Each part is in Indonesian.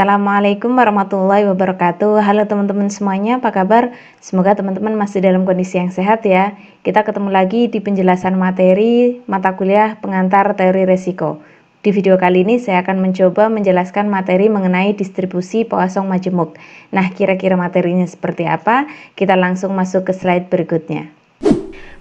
Assalamualaikum warahmatullahi wabarakatuh. Halo teman-teman semuanya, apa kabar? Semoga teman-teman masih dalam kondisi yang sehat ya. Kita ketemu lagi di penjelasan materi mata kuliah pengantar teori resiko. Di video kali ini saya akan mencoba menjelaskan materi mengenai distribusi Poisson majemuk. Nah, kira-kira materinya seperti apa? Kita langsung masuk ke slide berikutnya.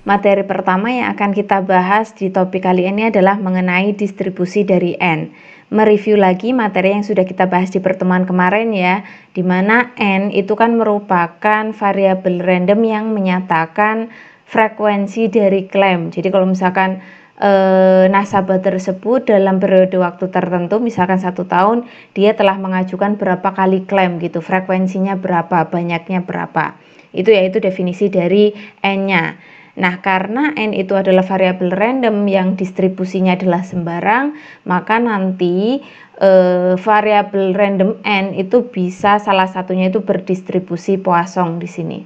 Materi pertama yang akan kita bahas di topik kali ini adalah mengenai distribusi dari N mereview lagi materi yang sudah kita bahas di pertemuan kemarin ya, di mana n itu kan merupakan variabel random yang menyatakan frekuensi dari klaim. Jadi kalau misalkan eh, nasabah tersebut dalam periode waktu tertentu, misalkan satu tahun, dia telah mengajukan berapa kali klaim gitu, frekuensinya berapa, banyaknya berapa. Itu yaitu definisi dari n-nya. Nah, karena n itu adalah variabel random yang distribusinya adalah sembarang, maka nanti e, variabel random n itu bisa salah satunya itu berdistribusi Poisson di sini.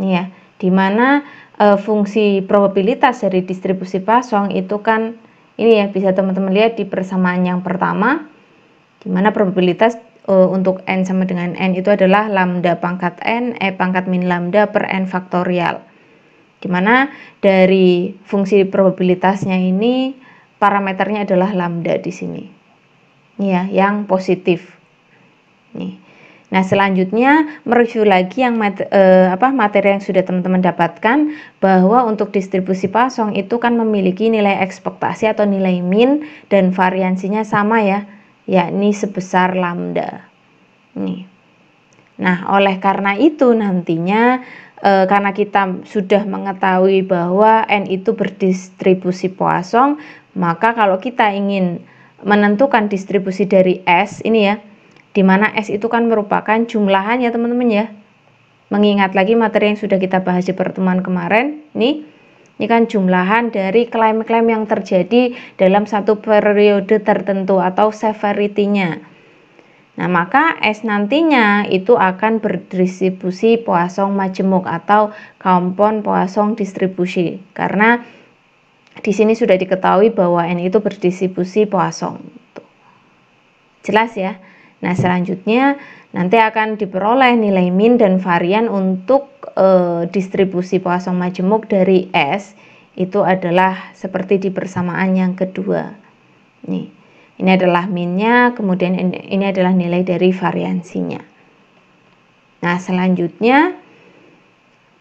Ini ya, di mana e, fungsi probabilitas dari distribusi Poisson itu kan ini ya bisa teman-teman lihat di persamaan yang pertama di mana probabilitas e, untuk n sama dengan n itu adalah lambda pangkat n e pangkat min lambda per n faktorial. Dimana dari fungsi probabilitasnya ini parameternya adalah lambda di sini. Ya, yang positif. Nih. Nah, selanjutnya mereview lagi yang mat, eh, apa materi yang sudah teman-teman dapatkan bahwa untuk distribusi pasong itu kan memiliki nilai ekspektasi atau nilai min dan variansinya sama ya, yakni sebesar lambda. Nih. Nah, oleh karena itu nantinya e, karena kita sudah mengetahui bahwa N itu berdistribusi Poisson, maka kalau kita ingin menentukan distribusi dari S ini ya, di mana S itu kan merupakan jumlahan ya teman-teman ya. Mengingat lagi materi yang sudah kita bahas di pertemuan kemarin, nih ini kan jumlahan dari klaim-klaim yang terjadi dalam satu periode tertentu atau severity-nya. Nah, maka S nantinya itu akan berdistribusi Poisson majemuk atau kompon Poisson distribusi karena di sini sudah diketahui bahwa N itu berdistribusi Poisson. Jelas ya? Nah, selanjutnya nanti akan diperoleh nilai min dan varian untuk e, distribusi Poisson majemuk dari S itu adalah seperti di persamaan yang kedua. Nih. Ini adalah minnya, kemudian ini adalah nilai dari variansinya. Nah, selanjutnya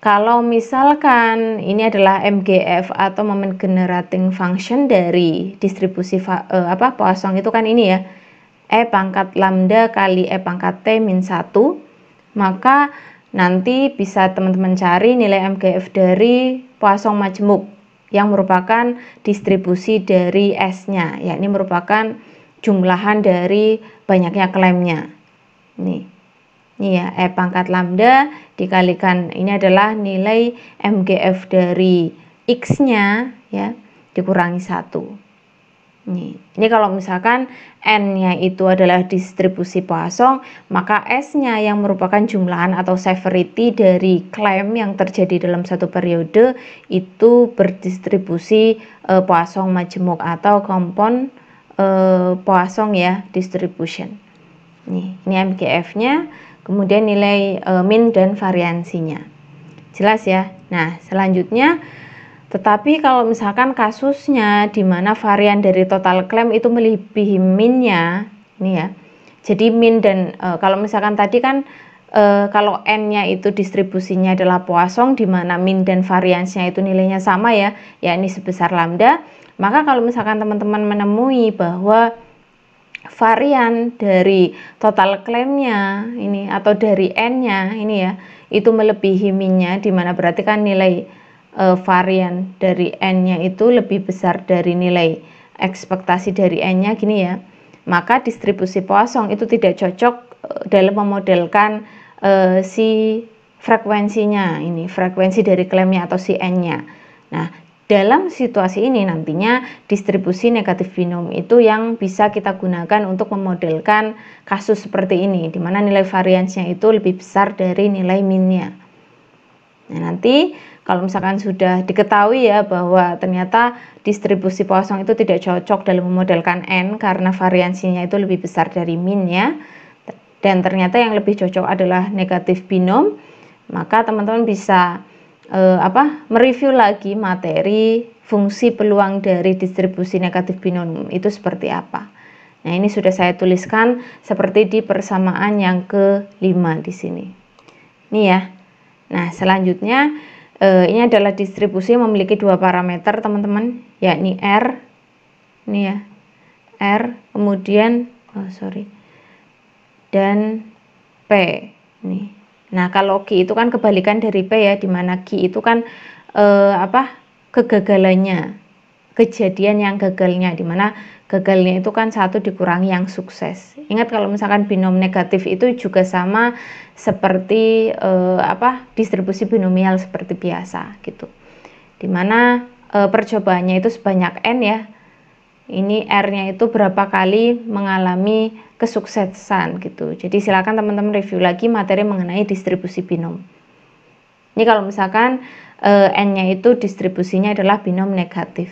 kalau misalkan ini adalah MGF atau moment generating function dari distribusi eh, apa Poisson itu kan ini ya. E pangkat lambda kali E pangkat T min 1, maka nanti bisa teman-teman cari nilai MGF dari Poisson majemuk yang merupakan distribusi dari S-nya, yakni merupakan jumlahan dari banyaknya klaimnya. Nih. Ini ya, E pangkat lambda dikalikan ini adalah nilai MGF dari X-nya ya, dikurangi satu. Ini, Ini kalau misalkan n-nya itu adalah distribusi Poisson, maka s-nya yang merupakan jumlahan atau severity dari klaim yang terjadi dalam satu periode itu berdistribusi e, Poisson majemuk atau kompon e, Poisson ya distribution. Nih, ini MGF-nya, kemudian nilai e, min dan variansinya. Jelas ya. Nah, selanjutnya tetapi kalau misalkan kasusnya di mana varian dari total klaim itu melebihi minnya, ini ya. Jadi min dan e, kalau misalkan tadi kan e, kalau n-nya itu distribusinya adalah poasong di mana min dan variansnya itu nilainya sama ya, yakni sebesar lambda. Maka kalau misalkan teman-teman menemui bahwa varian dari total klaimnya ini atau dari n-nya ini ya, itu melebihi minnya di mana berarti kan nilai e, varian dari n-nya itu lebih besar dari nilai ekspektasi dari n-nya gini ya maka distribusi Poisson itu tidak cocok eh, dalam memodelkan e, si frekuensinya ini frekuensi dari klaimnya atau si n-nya nah dalam situasi ini nantinya distribusi negatif binom itu yang bisa kita gunakan untuk memodelkan kasus seperti ini di mana nilai variansnya itu lebih besar dari nilai minnya. Nah, nanti kalau misalkan sudah diketahui ya bahwa ternyata distribusi Poisson itu tidak cocok dalam memodelkan N karena variansinya itu lebih besar dari min ya dan ternyata yang lebih cocok adalah negatif binom maka teman-teman bisa eh, apa mereview lagi materi fungsi peluang dari distribusi negatif binom itu seperti apa nah ini sudah saya tuliskan seperti di persamaan yang kelima di sini ini ya nah selanjutnya Eh, ini adalah distribusi yang memiliki dua parameter teman-teman yakni R ini ya R kemudian oh sorry dan P nih nah kalau Q itu kan kebalikan dari P ya dimana Q itu kan eh, apa kegagalannya kejadian yang gagalnya dimana gagalnya itu kan satu dikurangi yang sukses ingat kalau misalkan binom negatif itu juga sama seperti eh, apa distribusi binomial seperti biasa gitu dimana eh, percobaannya itu sebanyak n ya ini R-nya itu berapa kali mengalami kesuksesan gitu. Jadi silakan teman-teman review lagi materi mengenai distribusi binom. Ini kalau misalkan e, N-nya itu distribusinya adalah binom negatif.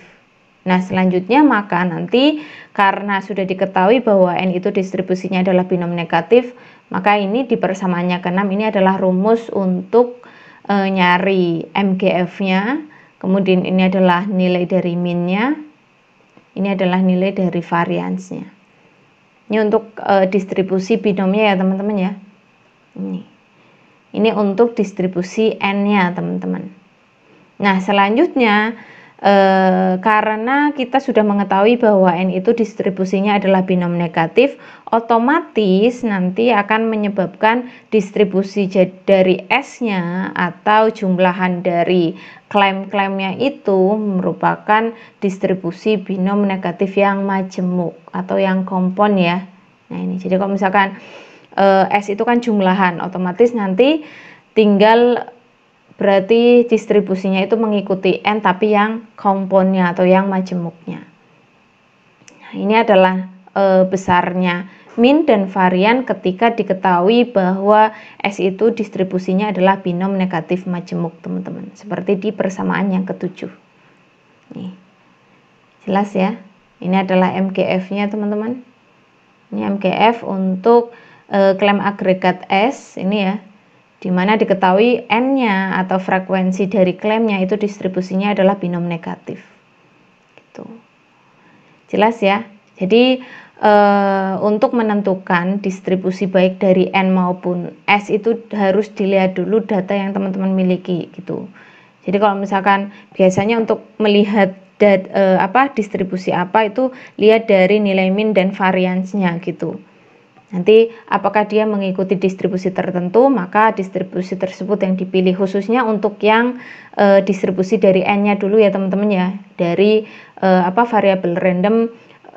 Nah, selanjutnya maka nanti karena sudah diketahui bahwa N itu distribusinya adalah binom negatif, maka ini di persamaannya ke-6 ini adalah rumus untuk e, nyari MGF-nya. Kemudian ini adalah nilai dari min-nya. Ini adalah nilai dari variansnya. Ini untuk e, distribusi binomnya ya, teman-teman ya. Ini. Ini untuk distribusi N-nya, teman-teman. Nah, selanjutnya E, karena kita sudah mengetahui bahwa N itu distribusinya adalah binom negatif, otomatis nanti akan menyebabkan distribusi dari S-nya atau jumlahan dari klaim-klaimnya itu merupakan distribusi binom negatif yang majemuk atau yang kompon ya. Nah ini, jadi kalau misalkan e, S itu kan jumlahan, otomatis nanti tinggal Berarti distribusinya itu mengikuti n tapi yang komponnya atau yang majemuknya. Nah, ini adalah e, besarnya min dan varian ketika diketahui bahwa S itu distribusinya adalah binom negatif majemuk, teman-teman. Seperti di persamaan yang ketujuh. Nih. Jelas ya? Ini adalah MGF-nya, teman-teman. Ini MGF untuk e, eh, klaim agregat S ini ya di mana diketahui n-nya atau frekuensi dari klaimnya itu distribusinya adalah binom negatif. Gitu. Jelas ya? Jadi e, untuk menentukan distribusi baik dari n maupun s itu harus dilihat dulu data yang teman-teman miliki gitu. Jadi kalau misalkan biasanya untuk melihat dat, e, apa distribusi apa itu lihat dari nilai min dan variansnya gitu. Nanti apakah dia mengikuti distribusi tertentu, maka distribusi tersebut yang dipilih khususnya untuk yang e, distribusi dari n-nya dulu ya teman-teman ya, dari e, apa variabel random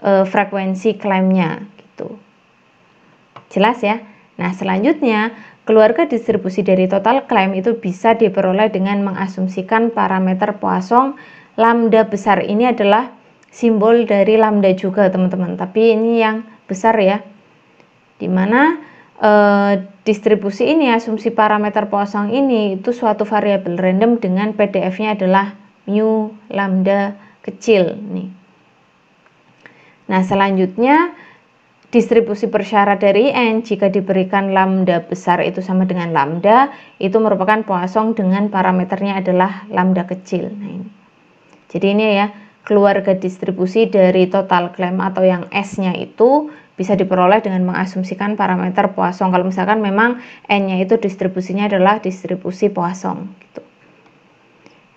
e, frekuensi klaimnya gitu. Jelas ya. Nah, selanjutnya keluarga distribusi dari total klaim itu bisa diperoleh dengan mengasumsikan parameter Poisson lambda besar ini adalah simbol dari lambda juga teman-teman, tapi ini yang besar ya dimana e, eh, distribusi ini asumsi parameter kosong ini itu suatu variabel random dengan PDF-nya adalah mu lambda kecil nih. Nah selanjutnya distribusi bersyarat dari n jika diberikan lambda besar itu sama dengan lambda itu merupakan Poisson dengan parameternya adalah lambda kecil nah ini. jadi ini ya keluarga distribusi dari total klaim atau yang s nya itu bisa diperoleh dengan mengasumsikan parameter Poisson. Kalau misalkan memang n-nya itu distribusinya adalah distribusi Poisson gitu.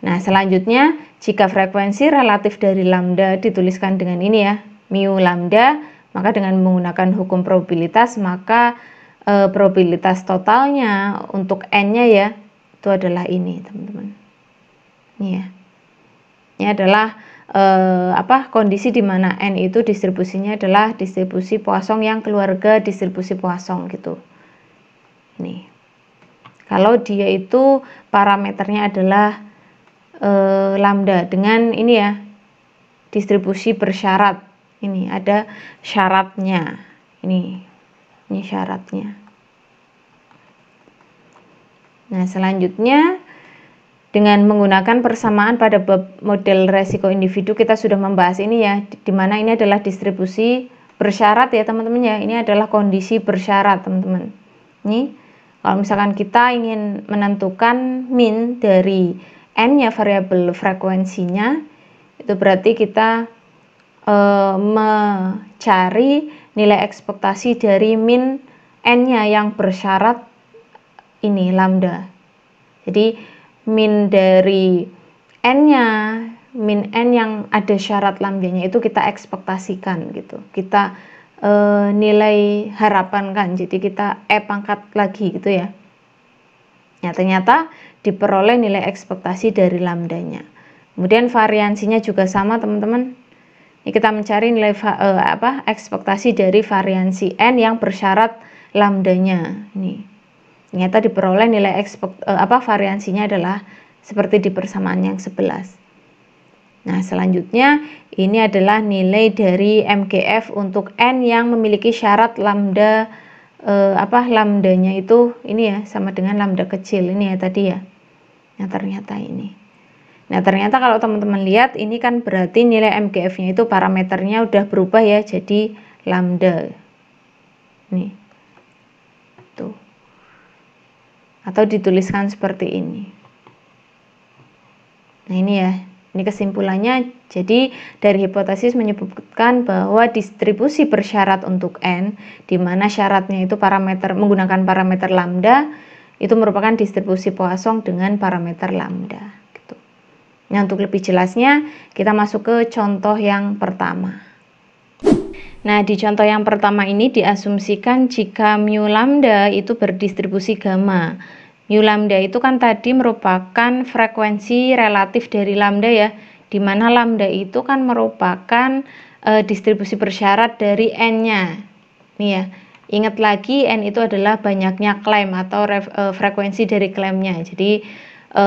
Nah, selanjutnya jika frekuensi relatif dari lambda dituliskan dengan ini ya, mu lambda, maka dengan menggunakan hukum probabilitas maka e, probabilitas totalnya untuk n-nya ya itu adalah ini, teman-teman. Ini ya. Ini adalah eh, apa kondisi di mana n itu distribusinya adalah distribusi Poisson yang keluarga distribusi Poisson gitu. Nih. Kalau dia itu parameternya adalah eh, lambda dengan ini ya distribusi bersyarat. Ini ada syaratnya. Ini ini syaratnya. Nah, selanjutnya dengan menggunakan persamaan pada model resiko individu kita sudah membahas ini ya di mana ini adalah distribusi bersyarat ya teman-teman ya ini adalah kondisi bersyarat teman-teman ini kalau misalkan kita ingin menentukan min dari n-nya variabel frekuensinya itu berarti kita e, mencari nilai ekspektasi dari min n-nya yang bersyarat ini lambda jadi min dari n-nya, min n yang ada syarat lambdanya itu kita ekspektasikan gitu. Kita e, nilai harapan kan. Jadi kita e pangkat lagi gitu ya. Ya, ternyata diperoleh nilai ekspektasi dari lambdanya. Kemudian variansinya juga sama teman-teman. Ini kita mencari nilai e, apa ekspektasi dari variansi n yang bersyarat lambdanya. Nih ternyata diperoleh nilai ekspek, eh, apa variansinya adalah seperti di persamaan yang 11. Nah, selanjutnya ini adalah nilai dari MGF untuk n yang memiliki syarat lambda eh, apa lambdanya itu ini ya sama dengan lambda kecil ini ya tadi ya. Nah, ternyata ini. Nah, ternyata kalau teman-teman lihat ini kan berarti nilai MGF-nya itu parameternya udah berubah ya jadi lambda. Nih. atau dituliskan seperti ini. Nah, ini ya. Ini kesimpulannya. Jadi, dari hipotesis menyebutkan bahwa distribusi bersyarat untuk n di mana syaratnya itu parameter menggunakan parameter lambda itu merupakan distribusi Poisson dengan parameter lambda gitu. Nah, untuk lebih jelasnya kita masuk ke contoh yang pertama. Nah, di contoh yang pertama ini diasumsikan jika mu lambda itu berdistribusi gamma. Mu lambda itu kan tadi merupakan frekuensi relatif dari lambda ya, di mana lambda itu kan merupakan e, distribusi bersyarat dari n-nya. Nih ya, ingat lagi n itu adalah banyaknya klaim atau ref, e, frekuensi dari klaimnya. Jadi e,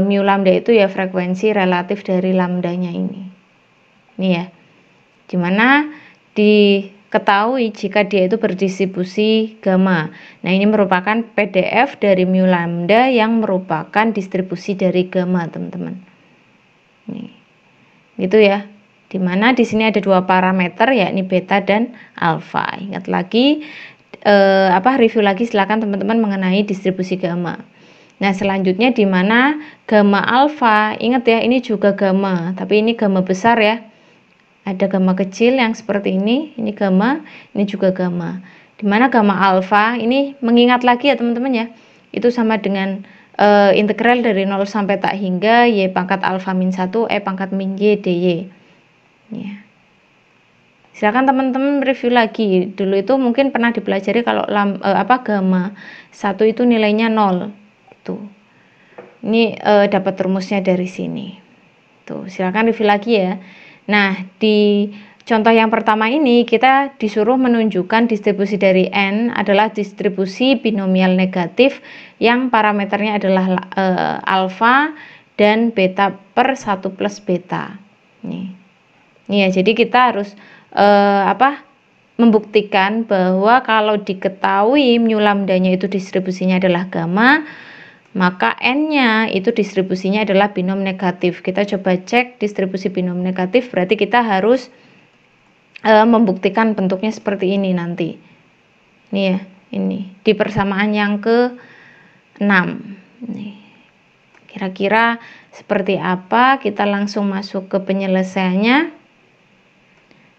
mu lambda itu ya frekuensi relatif dari lambdanya ini. Nih ya. mana diketahui jika dia itu berdistribusi gamma. Nah, ini merupakan PDF dari mu lambda yang merupakan distribusi dari gamma, teman-teman. Nih. Gitu ya. Dimana di sini ada dua parameter yakni beta dan alfa. Ingat lagi eh, apa review lagi silakan teman-teman mengenai distribusi gamma. Nah, selanjutnya di mana gamma alfa, ingat ya, ini juga gamma, tapi ini gamma besar ya. Ada gamma kecil yang seperti ini, ini gamma, ini juga gamma. Dimana gamma alfa ini mengingat lagi ya teman-teman ya, itu sama dengan e, integral dari 0 sampai tak hingga y pangkat alfa min 1 e pangkat min y dy. Ya. Silakan teman-teman review lagi. Dulu itu mungkin pernah dipelajari kalau lam, e, apa gamma satu itu nilainya 0. itu Ini e, dapat rumusnya dari sini. Tuh, silakan review lagi ya. Nah, di contoh yang pertama ini kita disuruh menunjukkan distribusi dari N adalah distribusi binomial negatif yang parameternya adalah e, eh, alfa dan beta per 1 plus beta. Nih. Nih ya, jadi kita harus e, apa? membuktikan bahwa kalau diketahui mu lambdanya itu distribusinya adalah gamma, maka n-nya itu distribusinya adalah binom negatif. Kita coba cek distribusi binom negatif, berarti kita harus e, membuktikan bentuknya seperti ini nanti. Ini ya, ini di persamaan yang ke 6. Kira-kira seperti apa? Kita langsung masuk ke penyelesaiannya.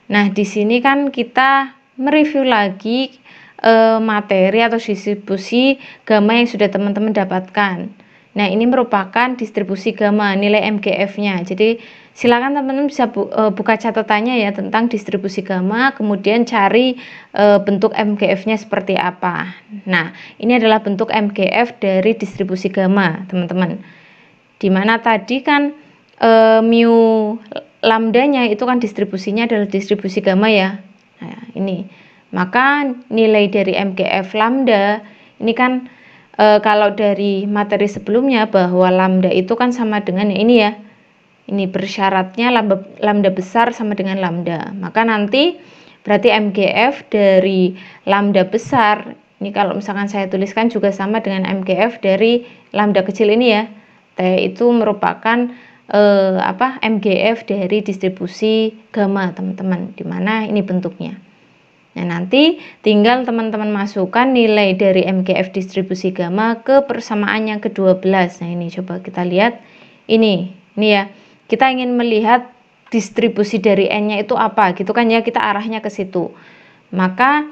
Nah, di sini kan kita mereview lagi Eh, materi atau distribusi gamma yang sudah teman-teman dapatkan. Nah, ini merupakan distribusi gamma nilai MGF-nya. Jadi, silakan teman-teman bisa bu, eh, buka catatannya ya tentang distribusi gamma, kemudian cari e, bentuk MGF-nya seperti apa. Nah, ini adalah bentuk MGF dari distribusi gamma, teman-teman. Dimana tadi kan e, mu lambdanya itu kan distribusinya adalah distribusi gamma ya. Nah, ini maka nilai dari MGF lambda ini kan e, kalau dari materi sebelumnya bahwa lambda itu kan sama dengan ya ini ya. Ini bersyaratnya lambda, lambda besar sama dengan lambda. Maka nanti berarti MGF dari lambda besar ini kalau misalkan saya tuliskan juga sama dengan MGF dari lambda kecil ini ya. T itu merupakan eh, apa MGF dari distribusi gamma teman-teman dimana ini bentuknya Nah, nanti tinggal teman-teman masukkan nilai dari MGF distribusi gamma ke persamaan yang ke-12. Nah, ini coba kita lihat. Ini, ini ya. Kita ingin melihat distribusi dari n-nya itu apa gitu kan ya, kita arahnya ke situ. Maka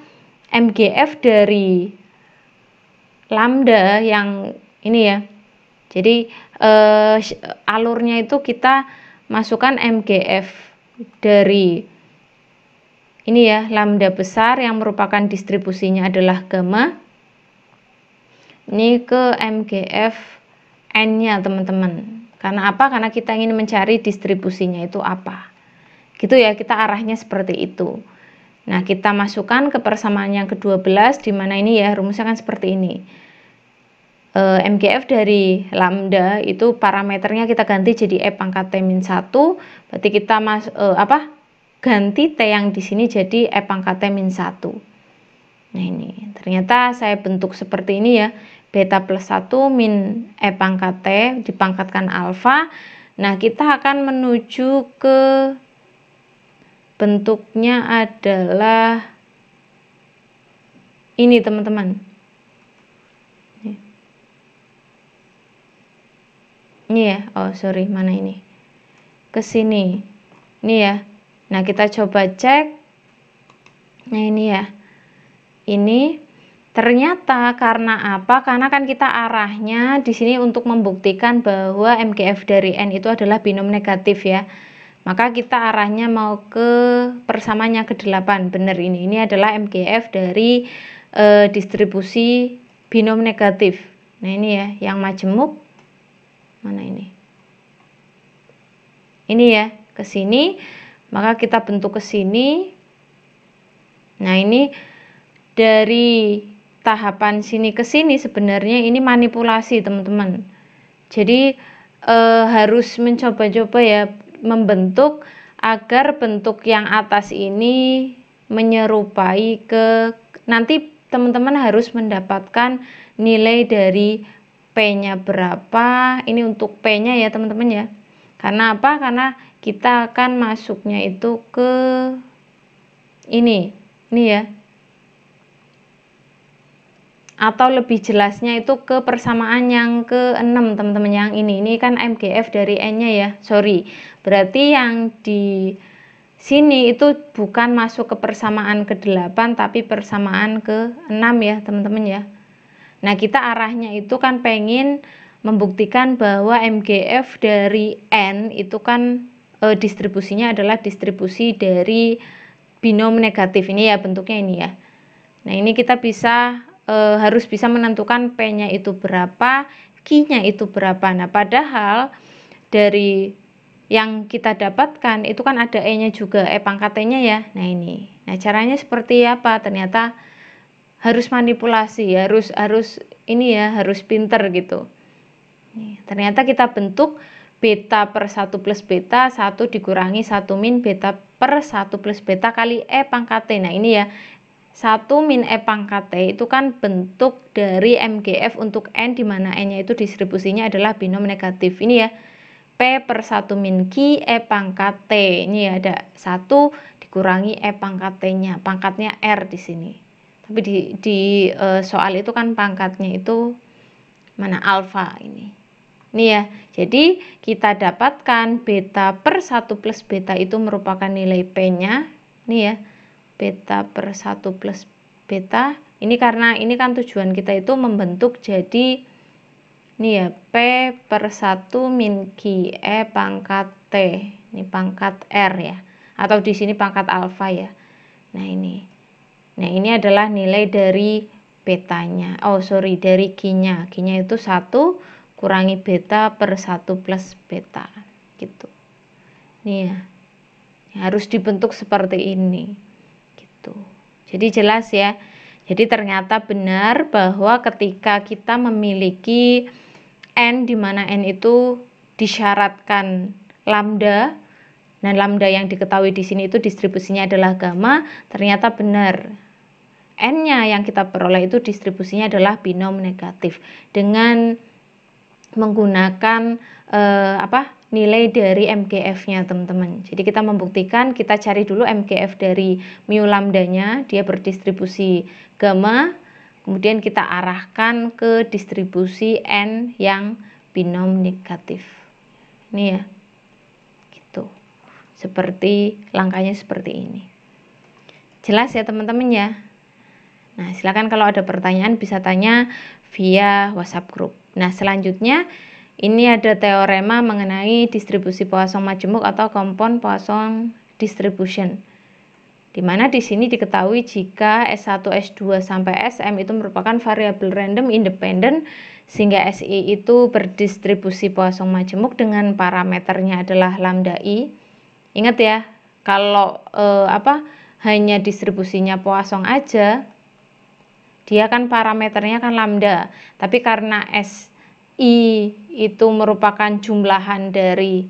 MGF dari lambda yang ini ya. Jadi eh, alurnya itu kita masukkan MGF dari ini ya, lambda besar yang merupakan distribusinya adalah gamma. Ini ke MGF N-nya teman-teman. Karena apa? Karena kita ingin mencari distribusinya itu apa. Gitu ya, kita arahnya seperti itu. Nah, kita masukkan ke persamaan yang ke-12 dimana ini ya rumusnya kan seperti ini. E, MGF dari lambda itu parameternya kita ganti jadi E pangkat T-1, berarti kita mas e, apa? ganti T yang di sini jadi E pangkat T min 1. Nah ini, ternyata saya bentuk seperti ini ya, beta plus 1 min E pangkat T dipangkatkan alfa. Nah kita akan menuju ke bentuknya adalah ini teman-teman. Ini ya, oh sorry mana ini? Ke sini. Ini ya, Nah, kita coba cek. Nah, ini ya. Ini ternyata karena apa? Karena kan kita arahnya di sini untuk membuktikan bahwa MGF dari N itu adalah binom negatif ya. Maka kita arahnya mau ke persamaannya ke-8. Benar ini. Ini adalah MGF dari e, distribusi binom negatif. Nah, ini ya yang majemuk. Mana ini? Ini ya, ke sini maka kita bentuk ke sini nah ini dari tahapan sini ke sini sebenarnya ini manipulasi teman-teman jadi e, harus mencoba-coba ya membentuk agar bentuk yang atas ini menyerupai ke nanti teman-teman harus mendapatkan nilai dari P-nya berapa ini untuk P-nya ya teman-teman ya karena apa karena kita akan masuknya itu ke ini ini ya atau lebih jelasnya itu ke persamaan yang ke-6 teman-teman yang ini ini kan MGF dari N nya ya sorry berarti yang di sini itu bukan masuk ke persamaan ke-8 tapi persamaan ke-6 ya teman-teman ya nah kita arahnya itu kan pengen membuktikan bahwa MGF dari N itu kan uh, distribusinya adalah distribusi dari binom negatif ini ya bentuknya ini ya. Nah ini kita bisa e, harus bisa menentukan p-nya itu berapa, q-nya itu berapa. Nah padahal dari yang kita dapatkan itu kan ada e-nya juga, e pangkat nya ya. Nah ini. Nah caranya seperti apa? Ternyata harus manipulasi, harus harus ini ya, harus pinter gitu. Ternyata kita bentuk beta per 1 plus beta 1 dikurangi 1 min beta per 1 plus beta kali E pangkat T nah ini ya 1 min E pangkat T itu kan bentuk dari MGF untuk N dimana N nya itu distribusinya adalah binom negatif ini ya P per 1 min Q E pangkat T ini ya ada 1 dikurangi E pangkat T nya pangkatnya R di sini tapi di, di e, soal itu kan pangkatnya itu mana alfa ini Nih ya, jadi kita dapatkan beta per 1 plus beta itu merupakan nilai P-nya. Nih ya, beta per 1 plus beta. Ini karena ini kan tujuan kita itu membentuk jadi nih ya, P per 1 min G E pangkat T. Ini pangkat R ya. Atau di sini pangkat alfa ya. Nah ini. Nah ini adalah nilai dari betanya. Oh sorry, dari g nya g nya itu 1 kurangi beta per 1 plus beta gitu ya, ini ya harus dibentuk seperti ini gitu jadi jelas ya jadi ternyata benar bahwa ketika kita memiliki n di mana n itu disyaratkan lambda dan lambda yang diketahui di sini itu distribusinya adalah gamma ternyata benar n-nya yang kita peroleh itu distribusinya adalah binom negatif dengan menggunakan eh, apa nilai dari MGF-nya teman-teman. Jadi kita membuktikan kita cari dulu MGF dari mu lambdanya, dia berdistribusi gamma, kemudian kita arahkan ke distribusi n yang binom negatif. Ini ya. Gitu. Seperti langkahnya seperti ini. Jelas ya teman-teman ya. Nah, silakan kalau ada pertanyaan bisa tanya via WhatsApp group. Nah, selanjutnya ini ada teorema mengenai distribusi Poisson majemuk atau kompon Poisson distribution. Di mana di sini diketahui jika S1, S2 sampai SM itu merupakan variabel random independen sehingga SI itu berdistribusi Poisson majemuk dengan parameternya adalah lambda i. Ingat ya, kalau eh, apa hanya distribusinya Poisson aja dia kan parameternya kan lambda tapi karena SI itu merupakan jumlahan dari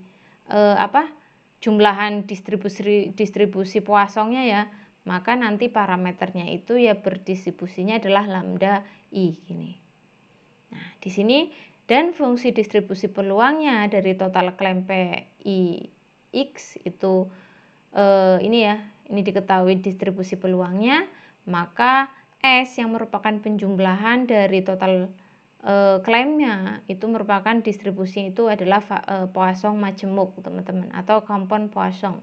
eh, apa jumlahan distribusi distribusi Poissonnya ya maka nanti parameternya itu ya berdistribusinya adalah lambda i gini. Nah, di sini dan fungsi distribusi peluangnya dari total klaim PI X itu eh, ini ya, ini diketahui distribusi peluangnya, maka S yang merupakan penjumlahan dari total klaimnya eh, klaimnya itu merupakan distribusi itu adalah uh, Poisson majemuk teman-teman atau kompon poasong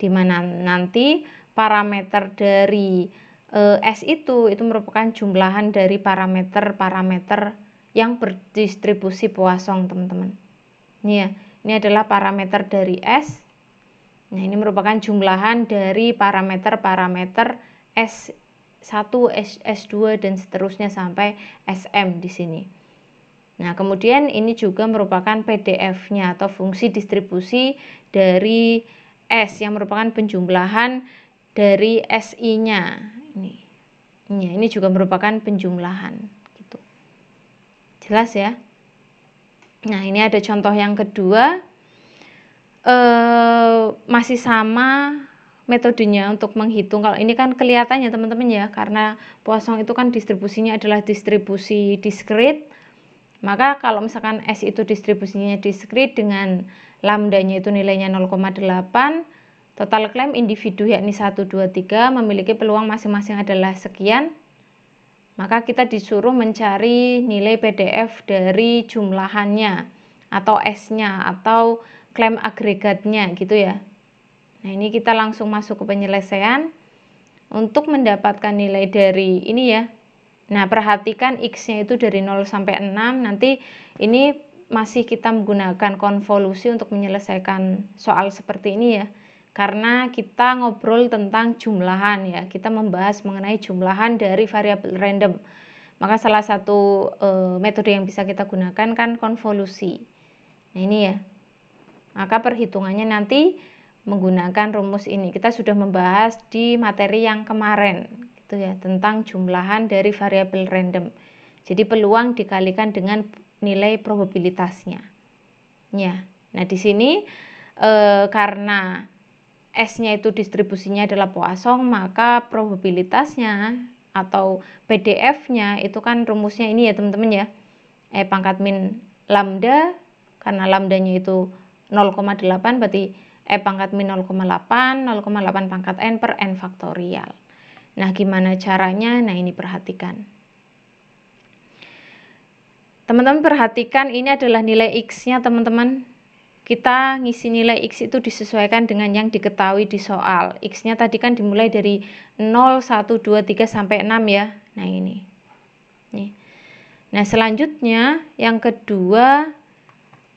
di mana nanti parameter dari uh, S itu itu merupakan jumlahan dari parameter-parameter yang berdistribusi poasong teman-teman ini ya ini adalah parameter dari S nah ini merupakan jumlahan dari parameter-parameter S s S2 dan seterusnya sampai SM di sini. Nah, kemudian ini juga merupakan PDF-nya atau fungsi distribusi dari S yang merupakan penjumlahan dari SI-nya. Ini. Ini iya, ini juga merupakan penjumlahan gitu. Jelas ya? Nah, ini ada contoh yang kedua. E, masih sama metodenya untuk menghitung kalau ini kan kelihatannya teman-teman ya karena Poisson itu kan distribusinya adalah distribusi diskrit maka kalau misalkan S itu distribusinya diskrit dengan lambdanya itu nilainya 0,8 total klaim individu yakni 1, 2, 3 memiliki peluang masing-masing adalah sekian maka kita disuruh mencari nilai PDF dari jumlahannya atau S-nya atau klaim agregatnya gitu ya Nah, ini kita langsung masuk ke penyelesaian untuk mendapatkan nilai dari ini ya. Nah, perhatikan x-nya itu dari 0 sampai 6. Nanti ini masih kita menggunakan konvolusi untuk menyelesaikan soal seperti ini ya. Karena kita ngobrol tentang jumlahan ya. Kita membahas mengenai jumlahan dari variabel random. Maka salah satu e, metode yang bisa kita gunakan kan konvolusi. Nah, ini ya. Maka perhitungannya nanti menggunakan rumus ini. Kita sudah membahas di materi yang kemarin gitu ya tentang jumlahan dari variabel random. Jadi peluang dikalikan dengan nilai probabilitasnya. Ya. Nah, di sini e, karena S-nya itu distribusinya adalah Poisson, maka probabilitasnya atau PDF-nya itu kan rumusnya ini ya, teman-teman ya. E pangkat min lambda karena lambdanya itu 0,8 berarti E pangkat min 0,8, 0,8 pangkat N per N faktorial. Nah, gimana caranya? Nah, ini perhatikan. Teman-teman perhatikan ini adalah nilai X-nya teman-teman. Kita ngisi nilai X itu disesuaikan dengan yang diketahui di soal. X-nya tadi kan dimulai dari 0, 1, 2, 3, sampai 6 ya. Nah, ini. Nih. Nah, selanjutnya yang kedua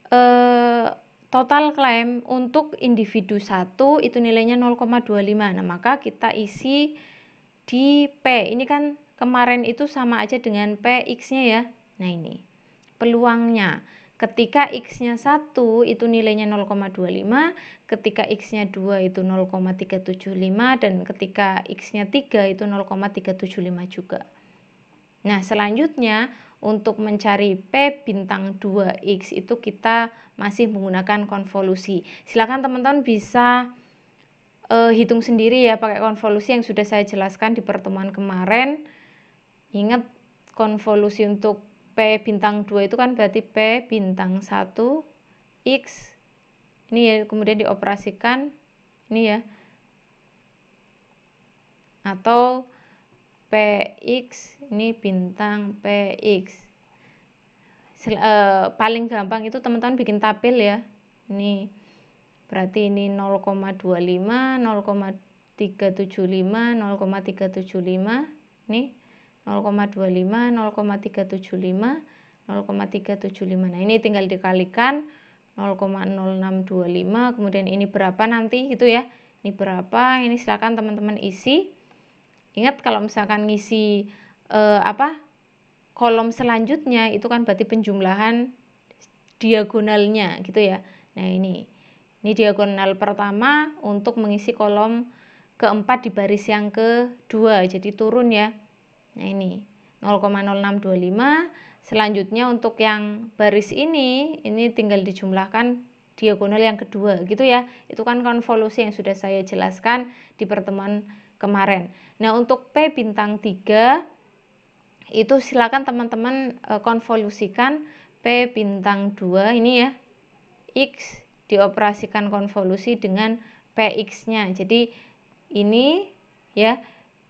eh, total klaim untuk individu 1 itu nilainya 0,25 nah maka kita isi di P ini kan kemarin itu sama aja dengan PX nya ya nah ini peluangnya ketika X nya 1 itu nilainya 0,25 ketika X nya 2 itu 0,375 dan ketika X nya 3 itu 0,375 juga nah selanjutnya untuk mencari P bintang 2X itu kita masih menggunakan konvolusi. Silakan teman-teman bisa uh, hitung sendiri ya pakai konvolusi yang sudah saya jelaskan di pertemuan kemarin. Ingat konvolusi untuk P bintang 2 itu kan berarti P bintang 1 X ini ya kemudian dioperasikan ini ya atau PX ini bintang PX Sel, uh, paling gampang itu teman-teman bikin tabel ya ini berarti ini 0,25 0,375 0,375 nih 0,25 0,375 0,375 nah ini tinggal dikalikan 0,0625 kemudian ini berapa nanti gitu ya ini berapa ini silakan teman-teman isi Ingat kalau misalkan ngisi eh, apa kolom selanjutnya itu kan berarti penjumlahan diagonalnya gitu ya. Nah ini ini diagonal pertama untuk mengisi kolom keempat di baris yang kedua jadi turun ya. Nah ini 0,0625 selanjutnya untuk yang baris ini ini tinggal dijumlahkan diagonal yang kedua gitu ya itu kan konvolusi yang sudah saya jelaskan di pertemuan kemarin. Nah, untuk P bintang 3 itu silakan teman-teman e, konvolusikan P bintang 2 ini ya. X dioperasikan konvolusi dengan PX-nya. Jadi ini ya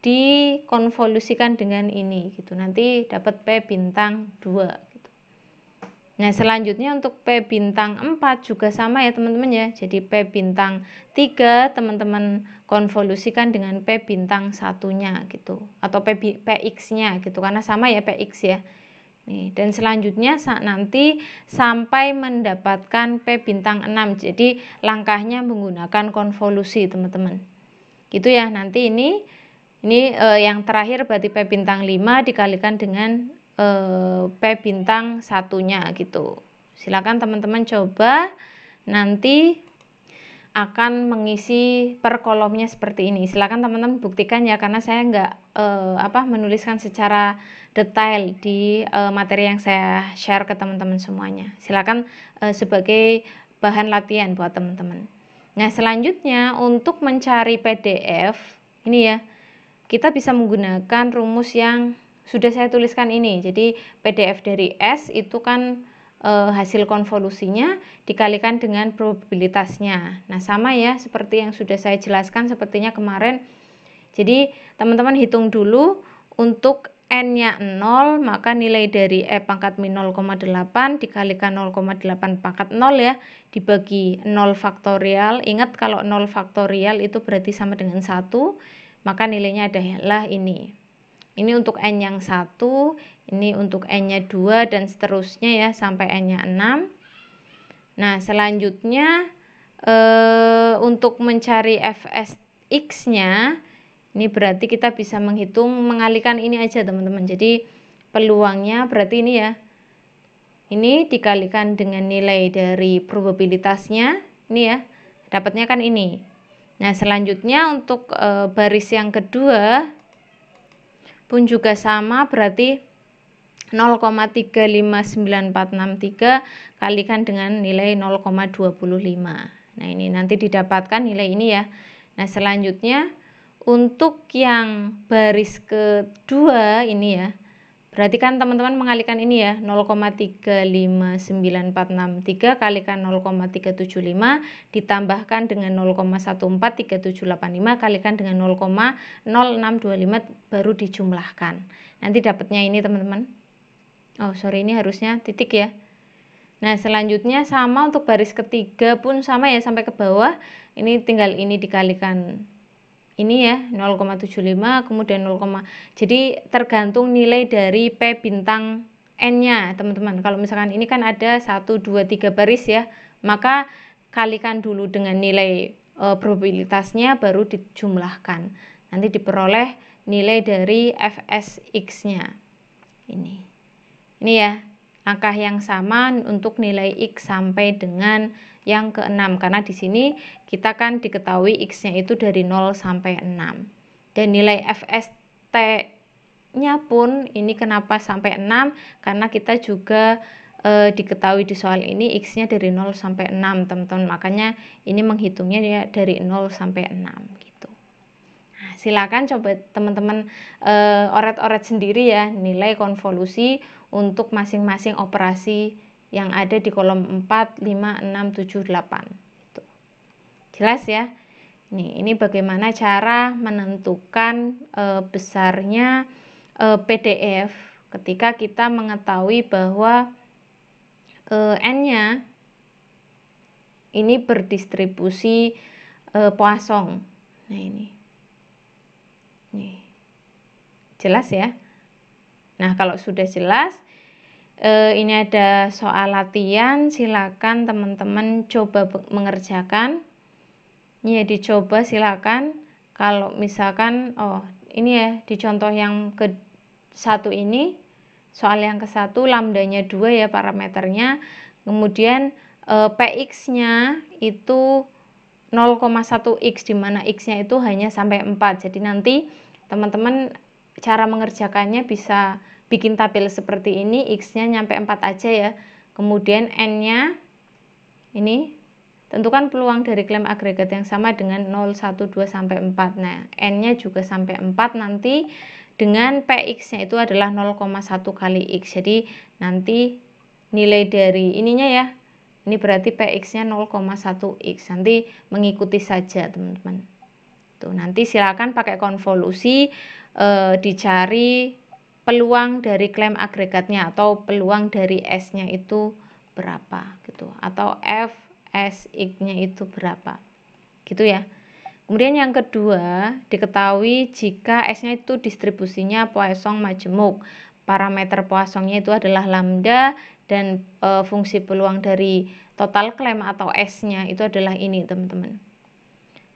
dikonvolusikan dengan ini gitu. Nanti dapat P bintang 2 Nah, selanjutnya untuk P bintang 4 juga sama ya teman-teman ya. Jadi P bintang 3 teman-teman konvolusikan dengan P bintang satunya gitu atau P PX-nya gitu karena sama ya PX ya. Nih, dan selanjutnya nanti sampai mendapatkan P bintang 6. Jadi langkahnya menggunakan konvolusi, teman-teman. Gitu ya, nanti ini ini e, yang terakhir berarti P bintang 5 dikalikan dengan eh, P bintang satunya gitu. Silakan teman-teman coba nanti akan mengisi per kolomnya seperti ini. Silakan teman-teman buktikan ya karena saya nggak eh, apa menuliskan secara detail di eh, materi yang saya share ke teman-teman semuanya. Silakan eh, sebagai bahan latihan buat teman-teman. Nah, selanjutnya untuk mencari PDF ini ya, kita bisa menggunakan rumus yang sudah saya tuliskan ini. Jadi PDF dari S itu kan e, hasil konvolusinya dikalikan dengan probabilitasnya. Nah, sama ya seperti yang sudah saya jelaskan sepertinya kemarin. Jadi, teman-teman hitung dulu untuk n-nya 0, maka nilai dari e pangkat min 0,8 dikalikan 0,8 pangkat 0 ya, dibagi 0 faktorial. Ingat kalau 0 faktorial itu berarti sama dengan 1, maka nilainya adalah ini. Ini untuk n yang satu, ini untuk n-nya 2 dan seterusnya ya sampai n-nya 6. Nah, selanjutnya eh, untuk mencari fsx-nya ini berarti kita bisa menghitung mengalikan ini aja teman-teman. Jadi peluangnya berarti ini ya. Ini dikalikan dengan nilai dari probabilitasnya. Ini ya. Dapatnya kan ini. Nah, selanjutnya untuk e, baris yang kedua pun juga sama berarti 0,359463 kalikan dengan nilai 0,25 nah ini nanti didapatkan nilai ini ya nah selanjutnya untuk yang baris kedua ini ya Berarti kan teman-teman mengalikan ini ya 0,359463 kalikan 0,375 ditambahkan dengan 0,143785 kalikan dengan 0,0625 baru dijumlahkan. Nanti dapatnya ini teman-teman. Oh sorry ini harusnya titik ya. Nah selanjutnya sama untuk baris ketiga pun sama ya sampai ke bawah. Ini tinggal ini dikalikan ini ya 0,75 kemudian 0, jadi tergantung nilai dari P bintang N-nya teman-teman kalau misalkan ini kan ada 1, 2, 3 baris ya maka kalikan dulu dengan nilai e, probabilitasnya baru dijumlahkan nanti diperoleh nilai dari FSX-nya ini ini ya langkah yang sama untuk nilai X sampai dengan yang keenam karena di sini kita kan diketahui X-nya itu dari 0 sampai 6 dan nilai FST nya pun ini kenapa sampai 6 karena kita juga e, diketahui di soal ini X-nya dari 0 sampai 6 teman-teman makanya ini menghitungnya ya dari 0 sampai 6 gitu nah, silakan coba teman-teman oret oret-oret sendiri ya nilai konvolusi untuk masing-masing operasi yang ada di kolom 4, 5, 6, 7, 8. Itu. Jelas ya? Nih, ini bagaimana cara menentukan e, besarnya e, eh, PDF ketika kita mengetahui bahwa e, n-nya ini berdistribusi e, Poisson. Nah, ini. Nih. Jelas ya? Nah, kalau sudah jelas, e, ini ada soal latihan silakan teman-teman coba mengerjakan ini ya dicoba silakan kalau misalkan oh ini ya di contoh yang ke satu ini soal yang ke satu lambdanya dua ya parameternya kemudian e, eh, PX-nya itu 0,1x dimana x-nya itu hanya sampai 4. Jadi nanti teman-teman cara mengerjakannya bisa bikin tabel seperti ini x-nya nyampe 4 aja ya kemudian n-nya ini tentukan peluang dari klaim agregat yang sama dengan 0, 1, 2, sampai 4 nah n-nya juga sampai 4 nanti dengan px-nya itu adalah 0,1 kali x jadi nanti nilai dari ininya ya ini berarti px-nya 0,1x nanti mengikuti saja teman-teman tuh nanti silakan pakai konvolusi e, dicari peluang dari klaim agregatnya atau peluang dari S-nya itu berapa gitu atau F S x nya itu berapa gitu ya kemudian yang kedua diketahui jika S-nya itu distribusinya Poisson majemuk parameter Poissonnya itu adalah lambda dan e, fungsi peluang dari total klaim atau S-nya itu adalah ini teman-teman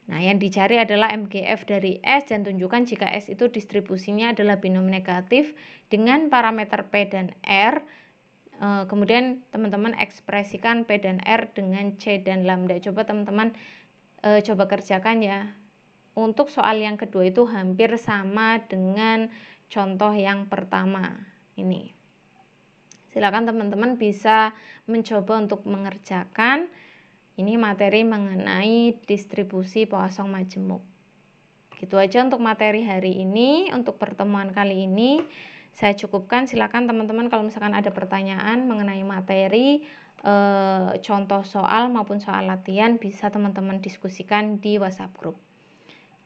Nah, yang dicari adalah MGF dari S dan tunjukkan jika S itu distribusinya adalah binom negatif dengan parameter P dan R. Eh, kemudian teman-teman ekspresikan P dan R dengan C dan lambda. Coba teman-teman eh, coba kerjakan ya. Untuk soal yang kedua itu hampir sama dengan contoh yang pertama ini. Silakan teman-teman bisa mencoba untuk mengerjakan. Ini materi mengenai distribusi poasong majemuk. Gitu aja untuk materi hari ini, untuk pertemuan kali ini saya cukupkan. Silakan teman-teman kalau misalkan ada pertanyaan mengenai materi, e, contoh soal maupun soal latihan bisa teman-teman diskusikan di WhatsApp grup.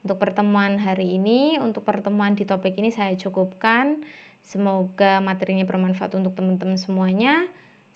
Untuk pertemuan hari ini, untuk pertemuan di topik ini saya cukupkan. Semoga materinya bermanfaat untuk teman-teman semuanya.